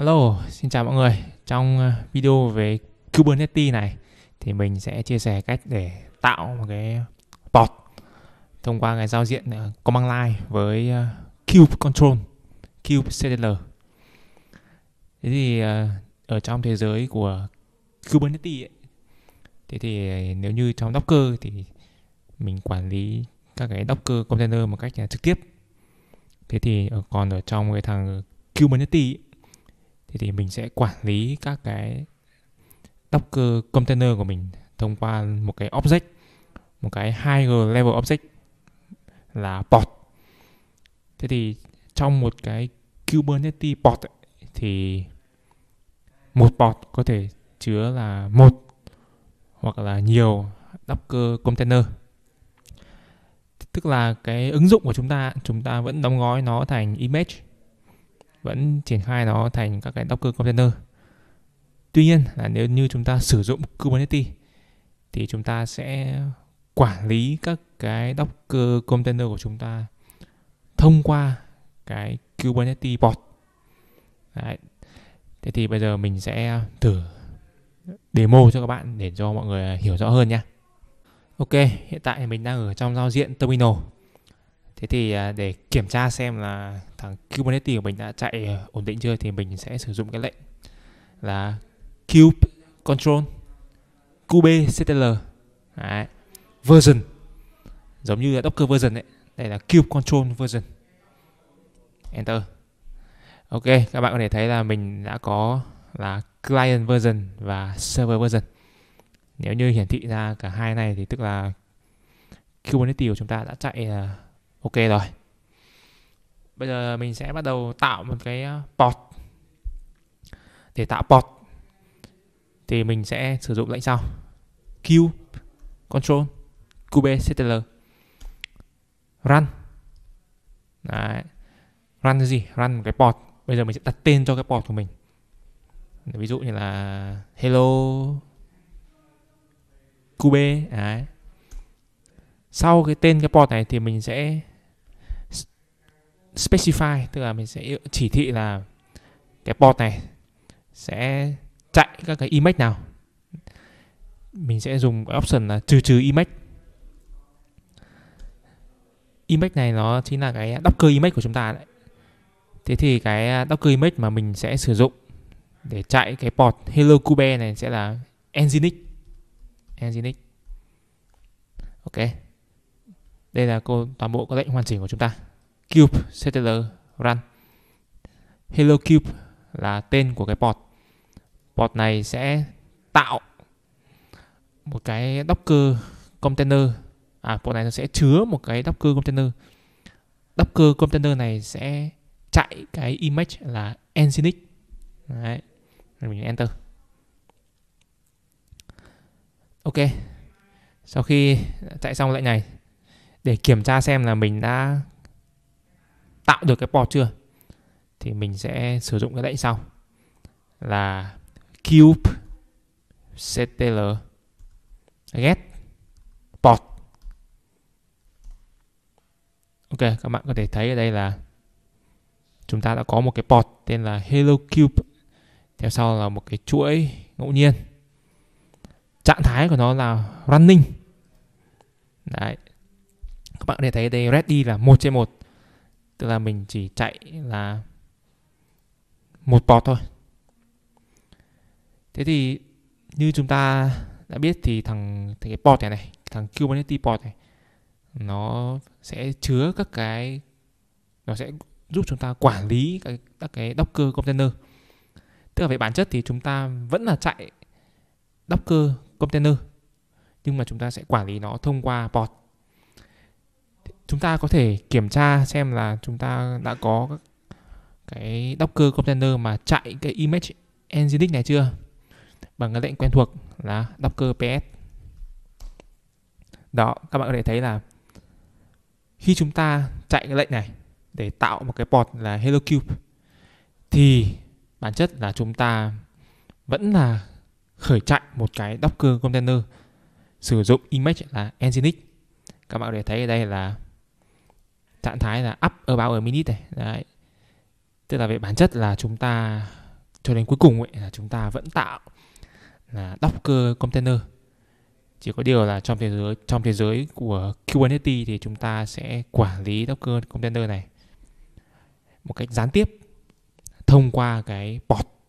alo xin chào mọi người. Trong ờ, video về Kubernetes này thì mình sẽ chia sẻ cách để tạo một cái pod thông qua cái giao diện ờ, command line với kube ờ, control, kube Thế thì ở trong thế giới của Kubernetes ấy, thế thì nếu như trong Docker thì mình quản lý các cái Docker container một cách trực tiếp. Thế thì còn ở trong cái thằng Kubernetes ấy, thì thì mình sẽ quản lý các cái Docker container của mình thông qua một cái object một cái higher level object là pod thế thì trong một cái Kubernetes pod ấy, thì một pod có thể chứa là một hoặc là nhiều Docker container tức là cái ứng dụng của chúng ta chúng ta vẫn đóng gói nó thành image vẫn triển khai nó thành các cái Docker container. Tuy nhiên là nếu như chúng ta sử dụng Kubernetes thì chúng ta sẽ quản lý các cái Docker container của chúng ta thông qua cái Kubernetes port. Đấy. Thế thì bây giờ mình sẽ thử demo cho các bạn để cho mọi người hiểu rõ hơn nhé. Ok, hiện tại mình đang ở trong giao diện terminal Thế thì à, để kiểm tra xem là thằng Kubernetes của mình đã chạy à, ổn định chưa thì mình sẽ sử dụng cái lệnh là kube control kubectl Đấy. version giống như là docker version ấy đây là kube control version enter ok các bạn có thể thấy là mình đã có là client version và server version nếu như hiển thị ra cả hai này thì tức là Kubernetes của chúng ta đã chạy à, ok rồi bây giờ mình sẽ bắt đầu tạo một cái ờ, port để tạo port thì mình sẽ sử dụng lệnh sau q control kubectl run Đấy. run cái gì run một cái port bây giờ mình sẽ đặt tên cho cái port của mình ví dụ như là hello cube Đấy. sau cái tên cái port này thì mình sẽ specify tức là mình sẽ chỉ thị là cái port này sẽ chạy các cái image nào mình sẽ dùng cái option là trừ trừ image image này nó chính là cái docker image của chúng ta đấy thế thì cái docker image mà mình sẽ sử dụng để chạy cái port hello kube này sẽ là nginx nginx ok đây là cô toàn bộ các lệnh hoàn chỉnh của chúng ta Cube CTL Run Hello Cube là tên của cái port port này sẽ tạo một cái Docker container à port này nó sẽ chứa một cái Docker container Docker container này sẽ chạy cái image là Nginx Đấy. mình enter ok sau khi chạy xong lệnh này để kiểm tra xem là mình đã tạo được cái port chưa thì mình sẽ sử dụng cái lệnh sau là cube ctl get port ok các bạn có thể thấy ở đây là chúng ta đã có một cái port tên là hello cube theo sau là một cái chuỗi ngẫu nhiên trạng thái của nó là running đấy các bạn có thể thấy đây ready là một trên một tức là mình chỉ chạy là một port thôi thế thì như chúng ta đã biết thì thằng thì cái port này này thằng Kubernetes port này nó sẽ chứa các cái nó sẽ giúp chúng ta quản lý các, các cái Docker container tức là về bản chất thì chúng ta vẫn là chạy Docker container nhưng mà chúng ta sẽ quản lý nó thông qua pod chúng ta có thể kiểm tra xem là chúng ta đã có cái Docker container mà chạy cái image nginx này chưa bằng cái lệnh quen thuộc là Docker ps đó các bạn có thể thấy là khi chúng ta chạy cái lệnh này để tạo một cái port là hello cube thì bản chất là chúng ta vẫn là khởi chạy một cái Docker container sử dụng image là nginx các bạn có thể thấy ở đây là trạng thái là up about a minute này đấy tức là về bản chất là chúng ta cho đến cuối cùng ấy là chúng ta vẫn tạo là Docker container chỉ có điều là trong thế giới trong thế giới của Kubernetes thì chúng ta sẽ quản lý Docker container này một cách gián tiếp thông qua cái port